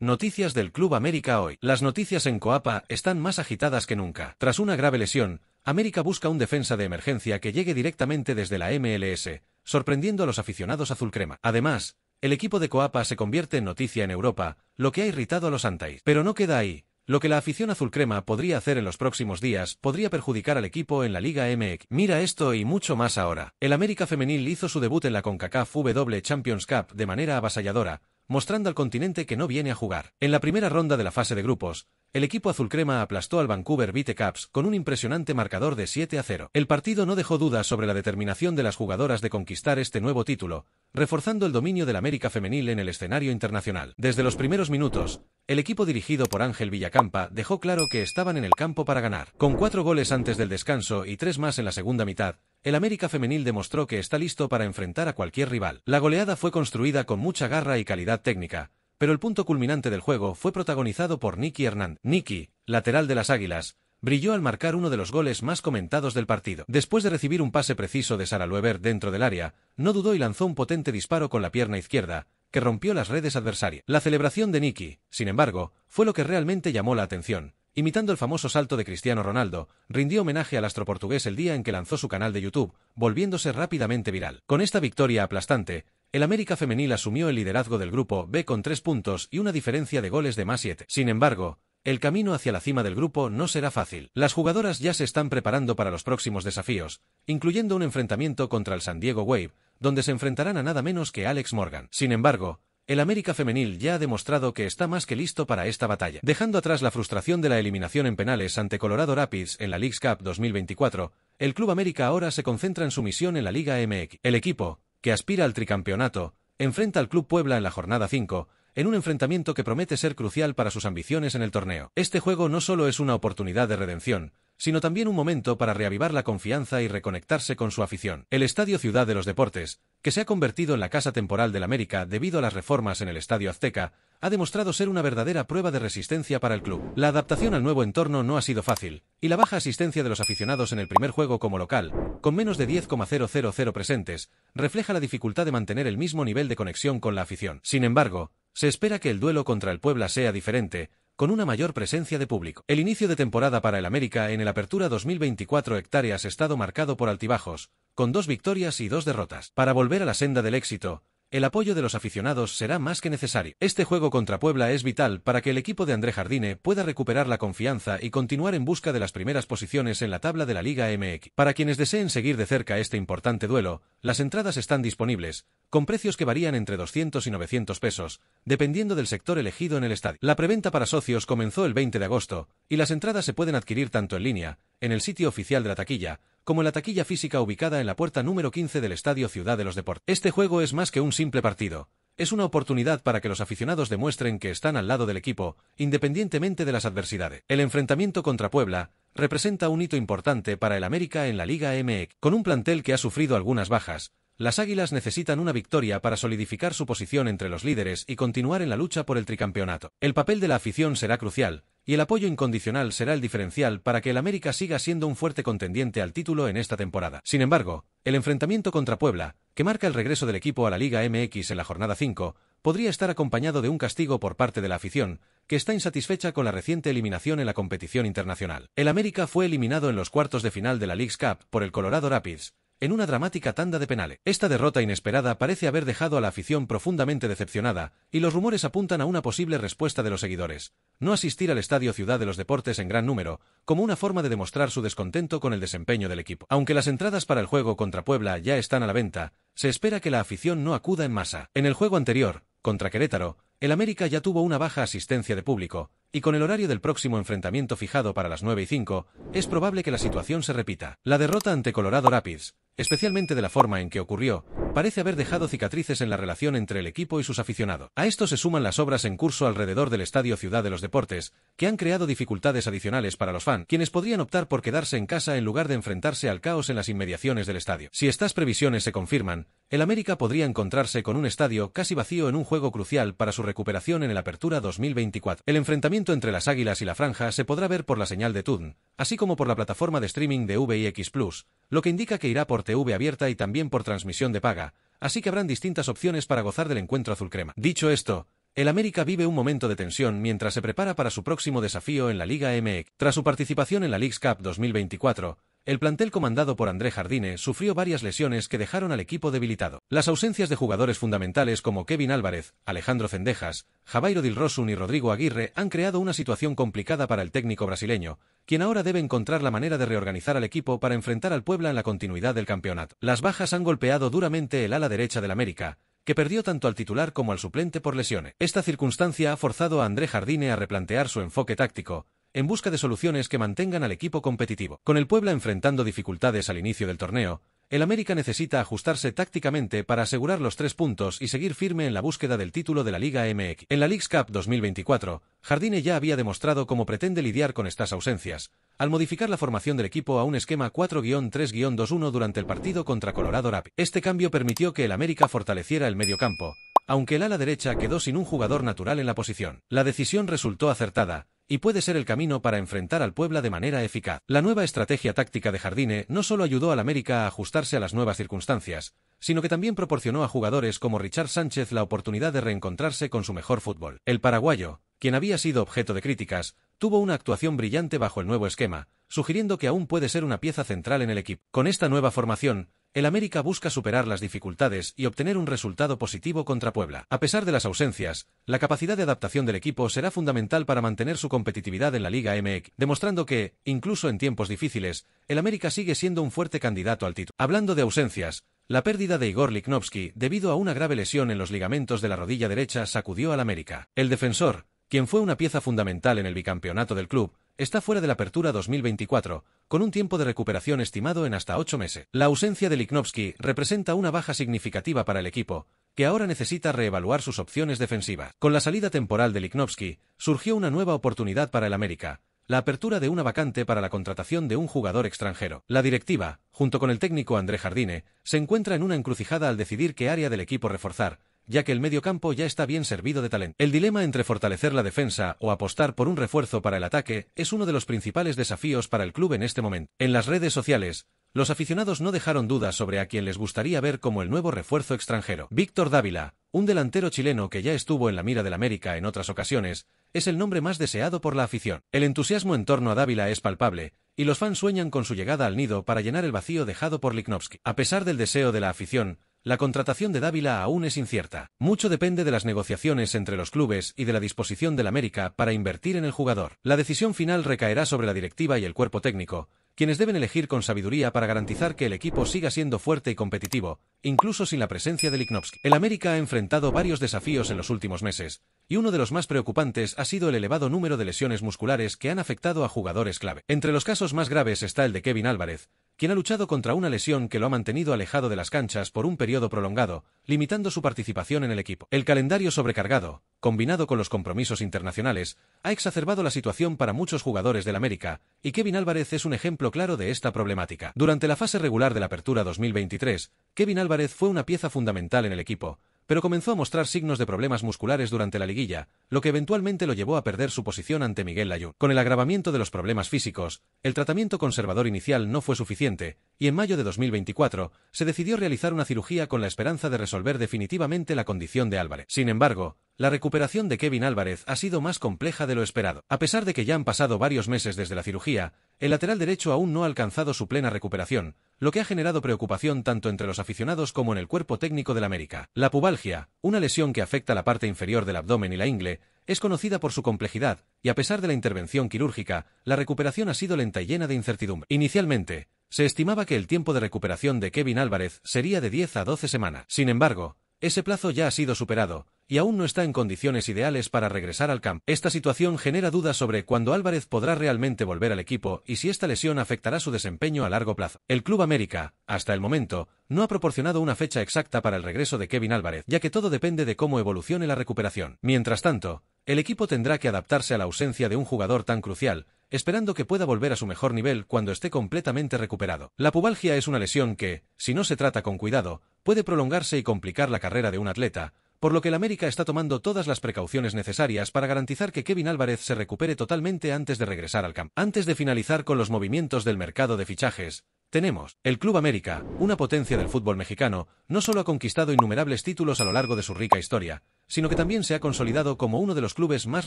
Noticias del Club América hoy. Las noticias en Coapa están más agitadas que nunca. Tras una grave lesión, América busca un defensa de emergencia que llegue directamente desde la MLS, sorprendiendo a los aficionados azulcrema. Además, el equipo de Coapa se convierte en noticia en Europa, lo que ha irritado a los Antais. Pero no queda ahí. Lo que la afición azulcrema podría hacer en los próximos días podría perjudicar al equipo en la Liga MX. Mira esto y mucho más ahora. El América Femenil hizo su debut en la CONCACAF W Champions Cup de manera avasalladora, mostrando al continente que no viene a jugar. En la primera ronda de la fase de grupos, el equipo azulcrema aplastó al Vancouver Vitecaps con un impresionante marcador de 7 a 0. El partido no dejó dudas sobre la determinación de las jugadoras de conquistar este nuevo título, reforzando el dominio del América femenil en el escenario internacional. Desde los primeros minutos, el equipo dirigido por Ángel Villacampa dejó claro que estaban en el campo para ganar. Con cuatro goles antes del descanso y tres más en la segunda mitad, el América femenil demostró que está listo para enfrentar a cualquier rival. La goleada fue construida con mucha garra y calidad técnica, pero el punto culminante del juego fue protagonizado por Nicky Hernández. Nicky, lateral de las Águilas, brilló al marcar uno de los goles más comentados del partido. Después de recibir un pase preciso de Sara Lueber dentro del área, no dudó y lanzó un potente disparo con la pierna izquierda, que rompió las redes adversarias. La celebración de Nicky, sin embargo, fue lo que realmente llamó la atención. Imitando el famoso salto de Cristiano Ronaldo, rindió homenaje al astro portugués el día en que lanzó su canal de YouTube, volviéndose rápidamente viral. Con esta victoria aplastante, el América Femenil asumió el liderazgo del grupo B con tres puntos y una diferencia de goles de más siete. Sin embargo, el camino hacia la cima del grupo no será fácil. Las jugadoras ya se están preparando para los próximos desafíos, incluyendo un enfrentamiento contra el San Diego Wave, donde se enfrentarán a nada menos que Alex Morgan. Sin embargo, el América femenil ya ha demostrado que está más que listo para esta batalla. Dejando atrás la frustración de la eliminación en penales ante Colorado Rapids en la League's Cup 2024, el Club América ahora se concentra en su misión en la Liga MX. El equipo, que aspira al tricampeonato, enfrenta al Club Puebla en la jornada 5, en un enfrentamiento que promete ser crucial para sus ambiciones en el torneo. Este juego no solo es una oportunidad de redención, sino también un momento para reavivar la confianza y reconectarse con su afición. El Estadio Ciudad de los Deportes, que se ha convertido en la casa temporal del América debido a las reformas en el Estadio Azteca, ha demostrado ser una verdadera prueba de resistencia para el club. La adaptación al nuevo entorno no ha sido fácil, y la baja asistencia de los aficionados en el primer juego como local, con menos de 10,000 presentes, refleja la dificultad de mantener el mismo nivel de conexión con la afición. Sin embargo, se espera que el duelo contra el Puebla sea diferente, con una mayor presencia de público. El inicio de temporada para el América en el Apertura 2024 hectáreas estado marcado por altibajos, con dos victorias y dos derrotas. Para volver a la senda del éxito, el apoyo de los aficionados será más que necesario. Este juego contra Puebla es vital para que el equipo de André Jardine pueda recuperar la confianza y continuar en busca de las primeras posiciones en la tabla de la Liga MX. Para quienes deseen seguir de cerca este importante duelo, las entradas están disponibles, con precios que varían entre 200 y 900 pesos, dependiendo del sector elegido en el estadio. La preventa para socios comenzó el 20 de agosto, y las entradas se pueden adquirir tanto en línea, en el sitio oficial de la taquilla, como la taquilla física ubicada en la puerta número 15 del Estadio Ciudad de los Deportes. Este juego es más que un simple partido, es una oportunidad para que los aficionados demuestren que están al lado del equipo, independientemente de las adversidades. El enfrentamiento contra Puebla representa un hito importante para el América en la Liga MX. Con un plantel que ha sufrido algunas bajas, las Águilas necesitan una victoria para solidificar su posición entre los líderes y continuar en la lucha por el tricampeonato. El papel de la afición será crucial, y el apoyo incondicional será el diferencial para que el América siga siendo un fuerte contendiente al título en esta temporada. Sin embargo, el enfrentamiento contra Puebla, que marca el regreso del equipo a la Liga MX en la jornada 5, podría estar acompañado de un castigo por parte de la afición, que está insatisfecha con la reciente eliminación en la competición internacional. El América fue eliminado en los cuartos de final de la League's Cup por el Colorado Rapids, en una dramática tanda de penales. Esta derrota inesperada parece haber dejado a la afición profundamente decepcionada, y los rumores apuntan a una posible respuesta de los seguidores, no asistir al Estadio Ciudad de los Deportes en gran número, como una forma de demostrar su descontento con el desempeño del equipo. Aunque las entradas para el juego contra Puebla ya están a la venta, se espera que la afición no acuda en masa. En el juego anterior, contra Querétaro, el América ya tuvo una baja asistencia de público, y con el horario del próximo enfrentamiento fijado para las 9 y 5, es probable que la situación se repita. La derrota ante Colorado Rapids, especialmente de la forma en que ocurrió, parece haber dejado cicatrices en la relación entre el equipo y sus aficionados. A esto se suman las obras en curso alrededor del Estadio Ciudad de los Deportes, que han creado dificultades adicionales para los fans, quienes podrían optar por quedarse en casa en lugar de enfrentarse al caos en las inmediaciones del estadio. Si estas previsiones se confirman, el América podría encontrarse con un estadio casi vacío en un juego crucial para su recuperación en el Apertura 2024. El enfrentamiento entre las Águilas y la Franja se podrá ver por la señal de TUDN, así como por la plataforma de streaming de VIX Plus, lo que indica que irá por TV abierta y también por transmisión de paga, así que habrán distintas opciones para gozar del encuentro azulcrema. Dicho esto, el América vive un momento de tensión mientras se prepara para su próximo desafío en la Liga MX. Tras su participación en la Leagues Cup 2024, el plantel comandado por André Jardine sufrió varias lesiones que dejaron al equipo debilitado. Las ausencias de jugadores fundamentales como Kevin Álvarez, Alejandro Cendejas, Javairo Dilrosun y Rodrigo Aguirre han creado una situación complicada para el técnico brasileño, quien ahora debe encontrar la manera de reorganizar al equipo para enfrentar al Puebla en la continuidad del campeonato. Las bajas han golpeado duramente el ala derecha del América, que perdió tanto al titular como al suplente por lesiones. Esta circunstancia ha forzado a André Jardine a replantear su enfoque táctico, en busca de soluciones que mantengan al equipo competitivo. Con el Puebla enfrentando dificultades al inicio del torneo, el América necesita ajustarse tácticamente para asegurar los tres puntos y seguir firme en la búsqueda del título de la Liga MX. En la League's Cup 2024, Jardine ya había demostrado cómo pretende lidiar con estas ausencias, al modificar la formación del equipo a un esquema 4-3-2-1 durante el partido contra Colorado Rapids. Este cambio permitió que el América fortaleciera el medio campo... aunque el ala derecha quedó sin un jugador natural en la posición. La decisión resultó acertada, y puede ser el camino para enfrentar al Puebla de manera eficaz. La nueva estrategia táctica de Jardine no solo ayudó al América a ajustarse a las nuevas circunstancias, sino que también proporcionó a jugadores como Richard Sánchez la oportunidad de reencontrarse con su mejor fútbol. El paraguayo, quien había sido objeto de críticas, tuvo una actuación brillante bajo el nuevo esquema, sugiriendo que aún puede ser una pieza central en el equipo. Con esta nueva formación, el América busca superar las dificultades y obtener un resultado positivo contra Puebla. A pesar de las ausencias, la capacidad de adaptación del equipo será fundamental para mantener su competitividad en la Liga MX, demostrando que, incluso en tiempos difíciles, el América sigue siendo un fuerte candidato al título. Hablando de ausencias, la pérdida de Igor Liknovsky debido a una grave lesión en los ligamentos de la rodilla derecha sacudió al América. El defensor, quien fue una pieza fundamental en el bicampeonato del club, está fuera de la apertura 2024, con un tiempo de recuperación estimado en hasta ocho meses. La ausencia de Lichnowsky representa una baja significativa para el equipo, que ahora necesita reevaluar sus opciones defensivas. Con la salida temporal de Lichnowsky surgió una nueva oportunidad para el América, la apertura de una vacante para la contratación de un jugador extranjero. La directiva, junto con el técnico André Jardine, se encuentra en una encrucijada al decidir qué área del equipo reforzar, ya que el mediocampo ya está bien servido de talento. El dilema entre fortalecer la defensa o apostar por un refuerzo para el ataque es uno de los principales desafíos para el club en este momento. En las redes sociales, los aficionados no dejaron dudas sobre a quien les gustaría ver como el nuevo refuerzo extranjero. Víctor Dávila, un delantero chileno que ya estuvo en la mira del América en otras ocasiones, es el nombre más deseado por la afición. El entusiasmo en torno a Dávila es palpable, y los fans sueñan con su llegada al nido para llenar el vacío dejado por Lichnowsky... A pesar del deseo de la afición, la contratación de Dávila aún es incierta. Mucho depende de las negociaciones entre los clubes y de la disposición del América para invertir en el jugador. La decisión final recaerá sobre la directiva y el cuerpo técnico, quienes deben elegir con sabiduría para garantizar que el equipo siga siendo fuerte y competitivo, incluso sin la presencia de Lichnowsky. El América ha enfrentado varios desafíos en los últimos meses, y uno de los más preocupantes ha sido el elevado número de lesiones musculares que han afectado a jugadores clave. Entre los casos más graves está el de Kevin Álvarez, quien ha luchado contra una lesión que lo ha mantenido alejado de las canchas por un periodo prolongado, limitando su participación en el equipo. El calendario sobrecargado, combinado con los compromisos internacionales, ha exacerbado la situación para muchos jugadores del América, y Kevin Álvarez es un ejemplo claro de esta problemática. Durante la fase regular de la Apertura 2023, Kevin Álvarez fue una pieza fundamental en el equipo, pero comenzó a mostrar signos de problemas musculares durante la liguilla, lo que eventualmente lo llevó a perder su posición ante Miguel Layún. Con el agravamiento de los problemas físicos, el tratamiento conservador inicial no fue suficiente, y en mayo de 2024 se decidió realizar una cirugía con la esperanza de resolver definitivamente la condición de Álvarez. Sin embargo, la recuperación de Kevin Álvarez ha sido más compleja de lo esperado. A pesar de que ya han pasado varios meses desde la cirugía, el lateral derecho aún no ha alcanzado su plena recuperación, lo que ha generado preocupación tanto entre los aficionados como en el cuerpo técnico del América. La pubalgia, una lesión que afecta la parte inferior del abdomen y la ingle, es conocida por su complejidad, y a pesar de la intervención quirúrgica, la recuperación ha sido lenta y llena de incertidumbre. Inicialmente, se estimaba que el tiempo de recuperación de Kevin Álvarez sería de 10 a 12 semanas. Sin embargo, ese plazo ya ha sido superado, y aún no está en condiciones ideales para regresar al campo. Esta situación genera dudas sobre cuándo Álvarez podrá realmente volver al equipo y si esta lesión afectará su desempeño a largo plazo. El Club América, hasta el momento, no ha proporcionado una fecha exacta para el regreso de Kevin Álvarez, ya que todo depende de cómo evolucione la recuperación. Mientras tanto, el equipo tendrá que adaptarse a la ausencia de un jugador tan crucial, esperando que pueda volver a su mejor nivel cuando esté completamente recuperado. La pubalgia es una lesión que, si no se trata con cuidado, puede prolongarse y complicar la carrera de un atleta, por lo que el América está tomando todas las precauciones necesarias para garantizar que Kevin Álvarez se recupere totalmente antes de regresar al campo. Antes de finalizar con los movimientos del mercado de fichajes, tenemos, el Club América, una potencia del fútbol mexicano, no solo ha conquistado innumerables títulos a lo largo de su rica historia, sino que también se ha consolidado como uno de los clubes más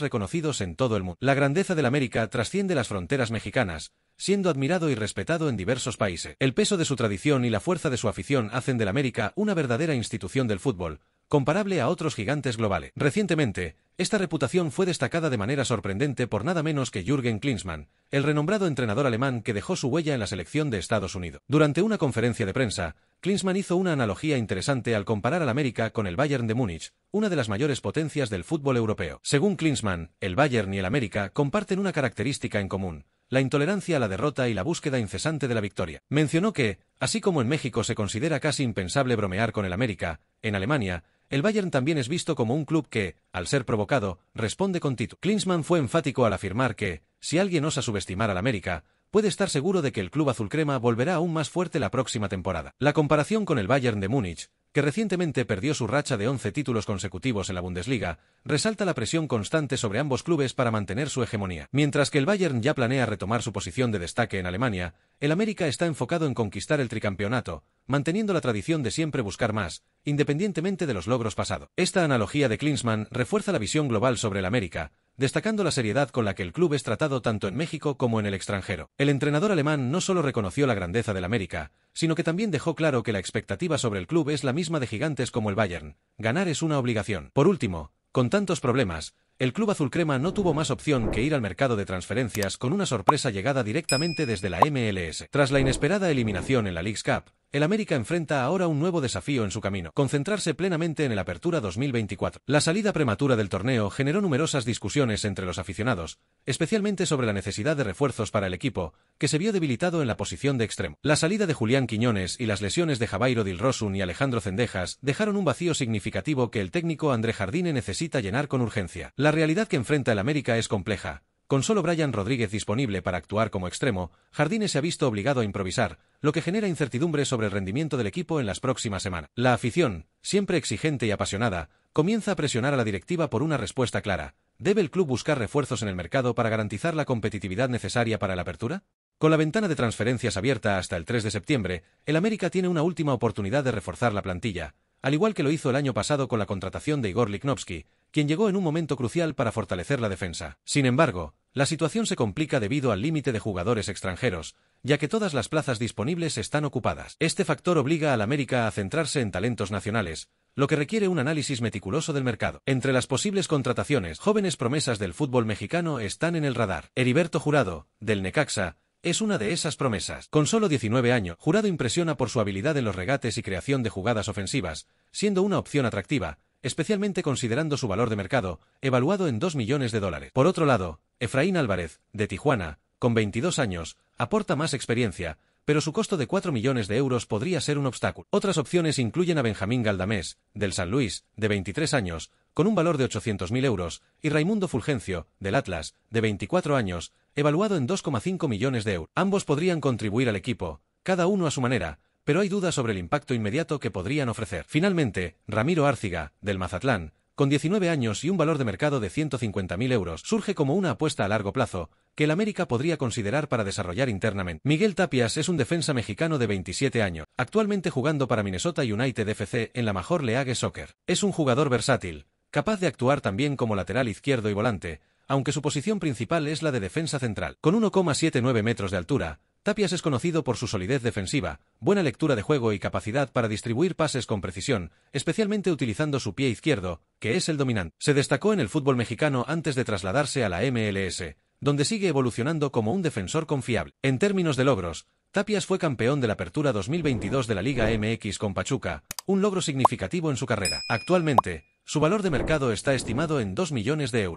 reconocidos en todo el mundo. La grandeza del América trasciende las fronteras mexicanas, siendo admirado y respetado en diversos países. El peso de su tradición y la fuerza de su afición hacen del América una verdadera institución del fútbol, comparable a otros gigantes globales. Recientemente, esta reputación fue destacada de manera sorprendente por nada menos que Jürgen Klinsmann, el renombrado entrenador alemán que dejó su huella en la selección de Estados Unidos. Durante una conferencia de prensa, Klinsmann hizo una analogía interesante al comparar al América con el Bayern de Múnich, una de las mayores potencias del fútbol europeo. Según Klinsmann, el Bayern y el América comparten una característica en común, la intolerancia a la derrota y la búsqueda incesante de la victoria. Mencionó que, así como en México se considera casi impensable bromear con el América, en Alemania, el Bayern también es visto como un club que, al ser provocado, responde con título. Klinsmann fue enfático al afirmar que, si alguien osa subestimar al América, puede estar seguro de que el club azulcrema volverá aún más fuerte la próxima temporada. La comparación con el Bayern de Múnich, que recientemente perdió su racha de 11 títulos consecutivos en la Bundesliga, resalta la presión constante sobre ambos clubes para mantener su hegemonía. Mientras que el Bayern ya planea retomar su posición de destaque en Alemania, el América está enfocado en conquistar el tricampeonato, manteniendo la tradición de siempre buscar más, independientemente de los logros pasados. Esta analogía de Klinsmann refuerza la visión global sobre el América, destacando la seriedad con la que el club es tratado tanto en México como en el extranjero. El entrenador alemán no solo reconoció la grandeza del América, sino que también dejó claro que la expectativa sobre el club es la misma de gigantes como el Bayern. Ganar es una obligación. Por último, con tantos problemas, el club azulcrema no tuvo más opción que ir al mercado de transferencias con una sorpresa llegada directamente desde la MLS. Tras la inesperada eliminación en la League's Cup, el América enfrenta ahora un nuevo desafío en su camino, concentrarse plenamente en el Apertura 2024. La salida prematura del torneo generó numerosas discusiones entre los aficionados, especialmente sobre la necesidad de refuerzos para el equipo, que se vio debilitado en la posición de extremo. La salida de Julián Quiñones y las lesiones de Jabairo Dilrosun y Alejandro Cendejas dejaron un vacío significativo que el técnico André Jardine necesita llenar con urgencia. La realidad que enfrenta el América es compleja, con solo Brian Rodríguez disponible para actuar como extremo, Jardines se ha visto obligado a improvisar, lo que genera incertidumbre sobre el rendimiento del equipo en las próximas semanas. La afición, siempre exigente y apasionada, comienza a presionar a la directiva por una respuesta clara. ¿Debe el club buscar refuerzos en el mercado para garantizar la competitividad necesaria para la apertura? Con la ventana de transferencias abierta hasta el 3 de septiembre, el América tiene una última oportunidad de reforzar la plantilla, al igual que lo hizo el año pasado con la contratación de Igor Liknovsky, quien llegó en un momento crucial para fortalecer la defensa. Sin embargo, la situación se complica debido al límite de jugadores extranjeros, ya que todas las plazas disponibles están ocupadas. Este factor obliga al América a centrarse en talentos nacionales, lo que requiere un análisis meticuloso del mercado. Entre las posibles contrataciones, jóvenes promesas del fútbol mexicano están en el radar. Heriberto Jurado, del Necaxa, es una de esas promesas. Con solo 19 años, Jurado impresiona por su habilidad en los regates y creación de jugadas ofensivas, siendo una opción atractiva, especialmente considerando su valor de mercado, evaluado en 2 millones de dólares. Por otro lado, Efraín Álvarez, de Tijuana, con 22 años, aporta más experiencia, pero su costo de 4 millones de euros podría ser un obstáculo. Otras opciones incluyen a Benjamín Galdamés, del San Luis, de 23 años, con un valor de 800.000 euros, y Raimundo Fulgencio, del Atlas, de 24 años, evaluado en 2,5 millones de euros. Ambos podrían contribuir al equipo, cada uno a su manera, pero hay dudas sobre el impacto inmediato que podrían ofrecer. Finalmente, Ramiro Árciga, del Mazatlán, con 19 años y un valor de mercado de 150.000 euros, surge como una apuesta a largo plazo, que el América podría considerar para desarrollar internamente. Miguel Tapias es un defensa mexicano de 27 años, actualmente jugando para Minnesota United FC en la mejor League Soccer. Es un jugador versátil, capaz de actuar también como lateral izquierdo y volante, aunque su posición principal es la de defensa central. Con 1,79 metros de altura, Tapias es conocido por su solidez defensiva, buena lectura de juego y capacidad para distribuir pases con precisión, especialmente utilizando su pie izquierdo, que es el dominante. Se destacó en el fútbol mexicano antes de trasladarse a la MLS, donde sigue evolucionando como un defensor confiable. En términos de logros, Tapias fue campeón de la Apertura 2022 de la Liga MX con Pachuca, un logro significativo en su carrera. Actualmente, su valor de mercado está estimado en 2 millones de euros.